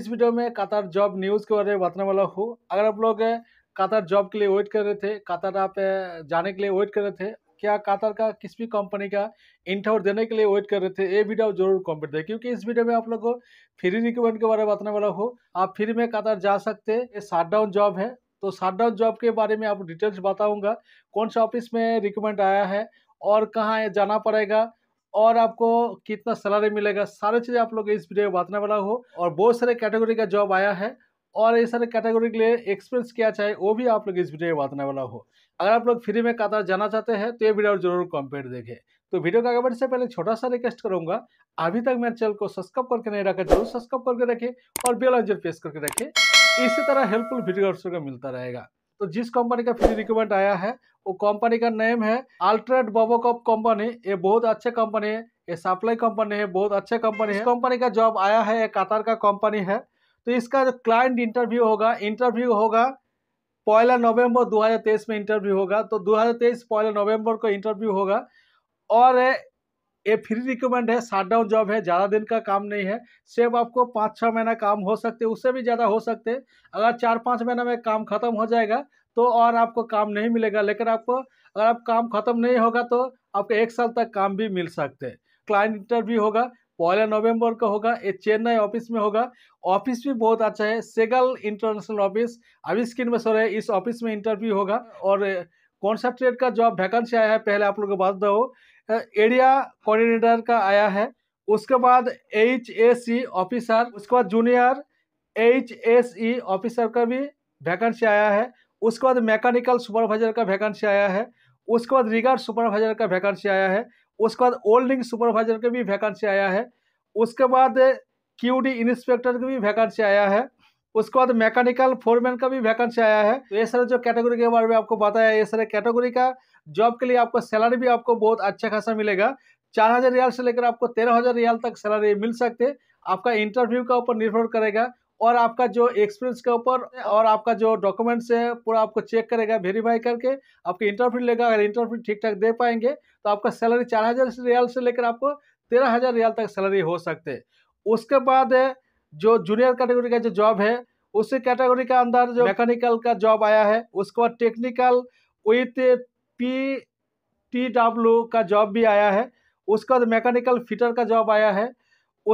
इस वीडियो में कतार जॉब न्यूज़ के बारे में बताने वाला हूँ अगर आप लोग कतार जॉब के लिए वेट कर रहे थे कतार आप जाने के लिए वेट कर रहे थे क्या कतार का किसी भी कंपनी का इंटरव्यू देने के लिए वेट कर रहे थे ये वीडियो जरूर कॉम्प्लीट है क्योंकि इस वीडियो में आप लोग को फ्री रिक्रूटमेंट के बारे में बताने वाला हूँ आप फ्री में कतार जा सकते हैं ये शार्ट डाउन जॉब है तो शार्ट डाउन जॉब के बारे में आप डिटेल्स बताऊँगा कौन सा ऑफिस में रिक्रूटमेंट आया है और कहाँ जाना पड़ेगा और आपको कितना सैलरी मिलेगा सारे चीज आप लोग इस वीडियो में बातने वाला हो और बहुत सारे कैटेगरी का जॉब आया है और ये सारे कैटेगरी के लिए एक्सपीरियंस क्या चाहिए वो भी आप लोग इस वीडियो में बातने वाला हो अगर आप लोग फ्री में कतार जाना चाहते हैं तो ये वीडियो जरूर कॉम्पेयर देखें तो वीडियो का अगर से पहले छोटा सा रिक्वेस्ट करूंगा अभी तक मेरे चैनल को सब्सक्राइब करके नहीं रखा जरूर सब्सक्राइब करके रखें और बेल आइजन प्रेस करके रखें इसी तरह हेल्पफुल वीडियो मिलता रहेगा तो जिस कंपनी का फ्री रिक्रूटमेंट आया है वो कंपनी का नेम है अल्ट्रेट बबोकॉप कंपनी ये बहुत अच्छे कंपनी है ये सप्लाई कंपनी है बहुत अच्छे कंपनी है कंपनी का जॉब आया है ये कतार का कंपनी है तो इसका जो क्लाइंट इंटरव्यू होगा इंटरव्यू होगा पहला नवंबर 2023 में इंटरव्यू होगा तो 2023 पहला नवंबर को इंटरव्यू होगा और ये फ्री रिकमेंड है शार्ट डाउन जॉब है ज़्यादा दिन का काम नहीं है सिर्फ आपको पाँच छः महीना काम हो सकते उससे भी ज़्यादा हो सकते अगर चार पाँच महीना में काम खत्म हो जाएगा तो और आपको काम नहीं मिलेगा लेकिन आपको अगर आप काम खत्म नहीं होगा तो आपको एक साल तक काम भी मिल सकते हैं क्लाइंट इंटरव्यू होगा पहले नवंबर का होगा ये चेन्नई ऑफिस में होगा ऑफिस भी बहुत अच्छा है सेगल इंटरनेशनल ऑफिस अभी स्क्रीन में सो रहे इस ऑफिस में इंटरव्यू होगा और कौन सा ट्रेड का जॉब वैकेंसी आया है पहले आप लोगों को बात दो एरिया कोऑर्डिनेटर का आया है उसके बाद एच एस सी ऑफिसर उसके बाद junior H S E officer का भी वैकेंसी आया है उसके बाद मैकेनिकल सुपरवाइजर का वैकेंसी आया है उसके बाद रिगार सुपरवाइजर का वैकेंसी आया है उसके बाद ओल्डिंग सुपरवाइजर का भी वैकेंसी आया है उसके बाद क्यूडी इंस्पेक्टर का भी वैकेंसी आया है उसके बाद मैकेनिकल फोरमैन का भी वैकेंसी आया है तो ये सारे जो कैटेगरी के बारे में आपको बताया ये सारे कैटेगरी का जॉब के लिए आपको सैलरी भी आपको बहुत अच्छा खासा मिलेगा चार हज़ार रियाल से लेकर आपको तेरह हज़ार रियाल तक सैलरी मिल सकते हैं आपका इंटरव्यू के ऊपर निर्भर करेगा और आपका जो एक्सपीरियंस के ऊपर और आपका जो डॉक्यूमेंट्स है पूरा आपको चेक करेगा वेरीफाई करके आपके इंटरव्यू लेगा अगर इंटरव्यू ठीक ठाक दे पाएंगे तो आपका सैलरी चार हज़ार रियाल से लेकर आपको तेरह हज़ार रियाल तक सैलरी हो सकते उसके बाद जो जूनियर कैटेगरी का जो जॉब है उसी कैटेगरी का अंदर जो मैकेनिकल का जॉब आया है उसके बाद technical with P T W का जॉब भी आया है उसके बाद मैकेनिकल फिटर का जॉब आया है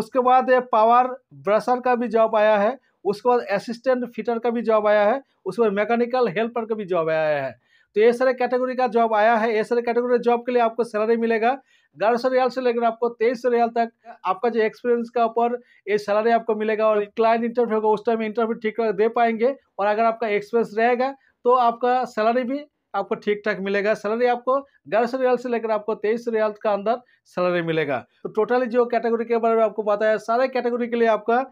उसके बाद पावर ब्रशर का भी जॉब आया है उसके बाद असिस्टेंट फिटर का भी जॉब आया है उसके बाद मैकेनिकल हेल्पर का भी जॉब आया है तो ये सारे कैटेगरी का जॉब आया है ये सारे कैटेगरी जॉब के लिए आपको सैलरी मिलेगा ग्यारह सौ रियाल से लेकर आपको तेईस सौ रियाल तक आपका जो एक्सपीरियंस का ऊपर ये सैलरी आपको मिलेगा और क्लाइंट इंटरव्यू होगा उस टाइम इंटरव्यू ठीक ठाक दे पाएंगे और अगर आपका एक्सपीरियंस रहेगा तो आपका सैलरी भी आपको ठीक ठाक मिलेगा सैलरी आपको ग्यारह सौ रियाल से लेकर आपको तेईस सौ रियाल का अंदर सैलरी मिलेगा तो टोटली जो कैटेगरी के बारे में आपको बताया सारे कैटेगरी के लिए आपका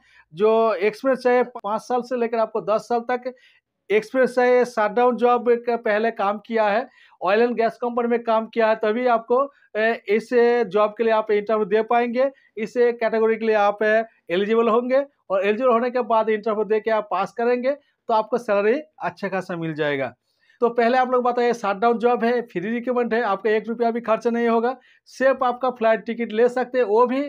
जो एक्सपीरियंस चाहिए पाँच साल से लेकर आपको दस साल तक एक्सप्रेस है डाउन जॉब का पहले काम किया है ऑयल एंड गैस कंपनी में काम किया है तभी आपको इस जॉब के लिए आप इंटरव्यू दे पाएंगे इस कैटेगरी के लिए आप एलिजिबल होंगे और एलिजिबल होने के बाद इंटरव्यू दे के आप पास करेंगे तो आपको सैलरी अच्छा खासा मिल जाएगा तो पहले आप लोग बताइए शट डाउन जॉब है फ्री रिक्रूमेंट है आपका एक रुपया भी खर्च नहीं होगा सिर्फ आपका फ्लाइट टिकट ले सकते वो भी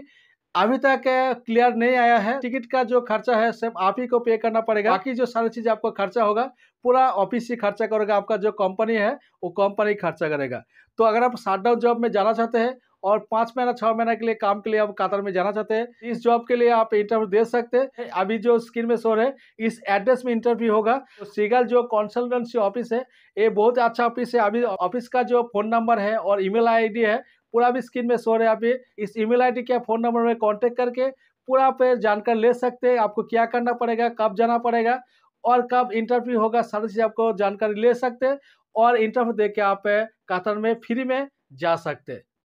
अभी तक क्लियर नहीं आया है टिकट का जो खर्चा है सब आप ही को पे करना पड़ेगा बाकी जो सारी चीज आपको खर्चा होगा पूरा ऑफिस ही खर्चा करेगा आपका जो कंपनी है वो कंपनी खर्चा करेगा तो अगर आप शार्ट डाउन जॉब में जाना चाहते हैं और पाँच महीना छः महीना के लिए काम के लिए आप कातर में जाना चाहते हैं इस जॉब के लिए आप इंटरव्यू दे सकते हैं अभी जो स्क्रीन में शोर है इस एड्रेस में इंटरव्यू होगा तो सीगल जो कंसल्टेंसी ऑफिस है ये बहुत अच्छा ऑफिस है अभी ऑफिस का जो फ़ोन नंबर है और ईमेल आईडी है पूरा भी स्क्रीन में शो रहे आप ये इस ईमेल आई के फ़ोन नंबर में कॉन्टेक्ट करके पूरा आप जानकारी ले सकते हैं आपको क्या करना पड़ेगा कब जाना पड़ेगा और कब इंटरव्यू होगा सारी चीज़ आपको जानकारी ले सकते हैं और इंटरव्यू दे के आप कतर में फ्री में जा सकते हैं